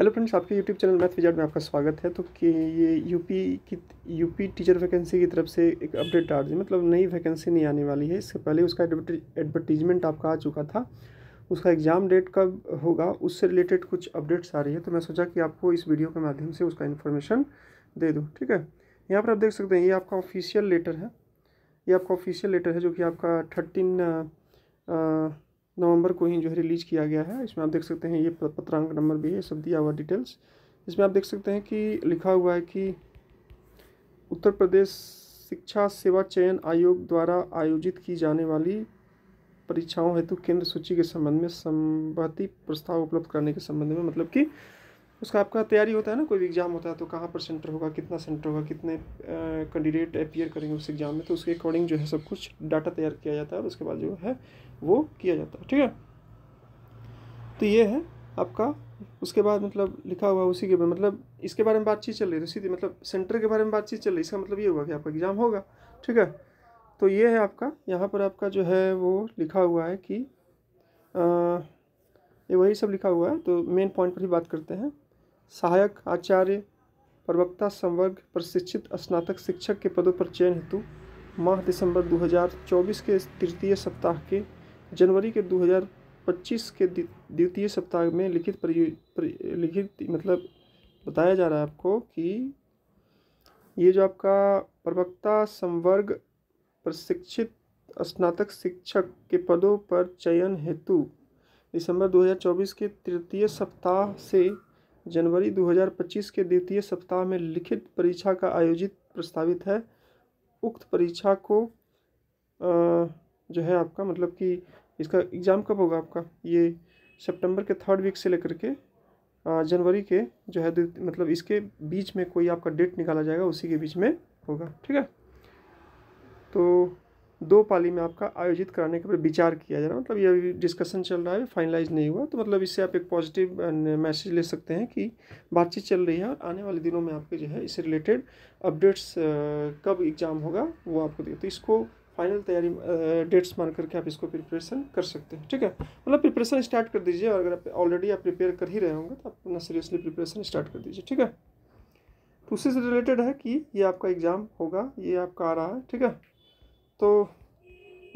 hello friends आपके YouTube channel math wizard में आपका स्वागत है तो कि ये यूपी की यूपी टीचर वैकेंसी की तरफ से एक अपडेट आ रही है मतलब नई वैकेंसी नहीं आने वाली है इससे पहले उसका एडवर्टीजमेंट आपका आ चुका था उसका एग्ज़ाम डेट कब होगा उससे रिलेटेड कुछ अपडेट्स आ रही है तो मैं सोचा कि आपको इस वीडियो के माध्यम से उसका इन्फॉर्मेशन दे दूँ ठीक है यहाँ पर आप देख सकते हैं ये आपका ऑफिशियल लेटर है ये आपका ऑफिशियल लेटर है जो कि आपका थर्टीन नवंबर को ही जो है रिलीज़ किया गया है इसमें आप देख सकते हैं ये पत्रांक नंबर भी है सब दिया हुआ डिटेल्स इसमें आप देख सकते हैं कि लिखा हुआ है कि उत्तर प्रदेश शिक्षा सेवा चयन आयोग द्वारा आयोजित की जाने वाली परीक्षाओं हेतु केंद्र सूची के संबंध में संभति प्रस्ताव उपलब्ध कराने के संबंध में मतलब कि उसका आपका तैयारी होता है ना कोई भी एग्ज़ाम होता है तो कहाँ पर सेंटर होगा कितना सेंटर होगा कितने कैंडिडेट अपियर करेंगे उस एग्ज़ाम में तो उसके अकॉर्डिंग जो है सब कुछ डाटा तैयार किया जाता है और उसके बाद जो है वो किया जाता है ठीक है तो ये है आपका उसके बाद मतलब लिखा हुआ उसी के मतलब इसके बारे में बातचीत चल रही है तो सीधी मतलब सेंटर के बारे में बातचीत चल रही है इसका मतलब ये होगा कि आपका एग्ज़ाम होगा ठीक है तो ये है आपका यहाँ पर आपका जो है वो लिखा हुआ है कि ये वही सब लिखा हुआ है तो मेन पॉइंट पर ही बात करते हैं सहायक आचार्य प्रवक्ता संवर्ग प्रशिक्षित स्नातक शिक्षक के पदों पर चयन हेतु माह दिसंबर 2024 के तृतीय सप्ताह के जनवरी के 2025 के द्वितीय सप्ताह में लिखित परि लिखित मतलब बताया जा रहा है आपको कि ये जो आपका प्रवक्ता संवर्ग प्रशिक्षित स्नातक शिक्षक के पदों पर चयन हेतु दिसंबर 2024 के तृतीय सप्ताह से जनवरी 2025 के द्वितीय सप्ताह में लिखित परीक्षा का आयोजित प्रस्तावित है उक्त परीक्षा को जो है आपका मतलब कि इसका एग्ज़ाम कब होगा आपका ये सितंबर के थर्ड वीक से लेकर के जनवरी के जो है मतलब इसके बीच में कोई आपका डेट निकाला जाएगा उसी के बीच में होगा ठीक है तो दो पाली में आपका आयोजित कराने के ऊपर विचार किया जा रहा है मतलब ये अभी डिस्कशन चल रहा है फाइनलाइज नहीं हुआ तो मतलब इससे आप एक पॉजिटिव मैसेज ले सकते हैं कि बातचीत चल रही है और आने वाले दिनों में आपके जो है इससे रिलेटेड अपडेट्स कब एग्ज़ाम होगा वो आपको दिए तो इसको फाइनल तैयारी डेट्स मार करके आप इसको प्रिपरेशन कर सकते हैं ठीक है मतलब प्रिपरेशन स्टार्ट कर दीजिए और अगर आप ऑलरेडी आप प्रिपेयर कर ही रहे होंगे तो आप अपना सीरियसली प्रिपरेशन स्टार्ट कर दीजिए ठीक है तो उससे रिलेटेड है कि ये आपका एग्ज़ाम होगा ये आपका आ रहा है ठीक है तो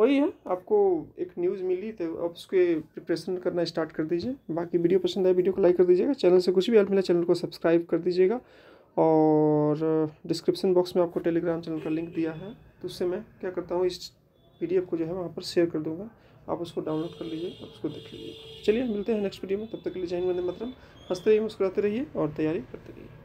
वही है आपको एक न्यूज़ मिली तो आप उसके प्रिपरेशन करना स्टार्ट कर दीजिए बाकी वीडियो पसंद आए वीडियो को लाइक कर दीजिएगा चैनल से कुछ भी हेल्प मिला चैनल को सब्सक्राइब कर दीजिएगा और डिस्क्रिप्शन बॉक्स में आपको टेलीग्राम चैनल का लिंक दिया है तो उससे मैं क्या करता हूँ इस पी को जो है वहाँ पर शेयर कर दूँगा आप उसको डाउनलोड कर लीजिए आप उसको देख लीजिए चलिए मिलते हैं नेक्स्ट वीडियो में तब तक के लिए जैन वंदे मतलब हंसते रहिए मुस्कुराते रहिए और तैयारी करते रहिए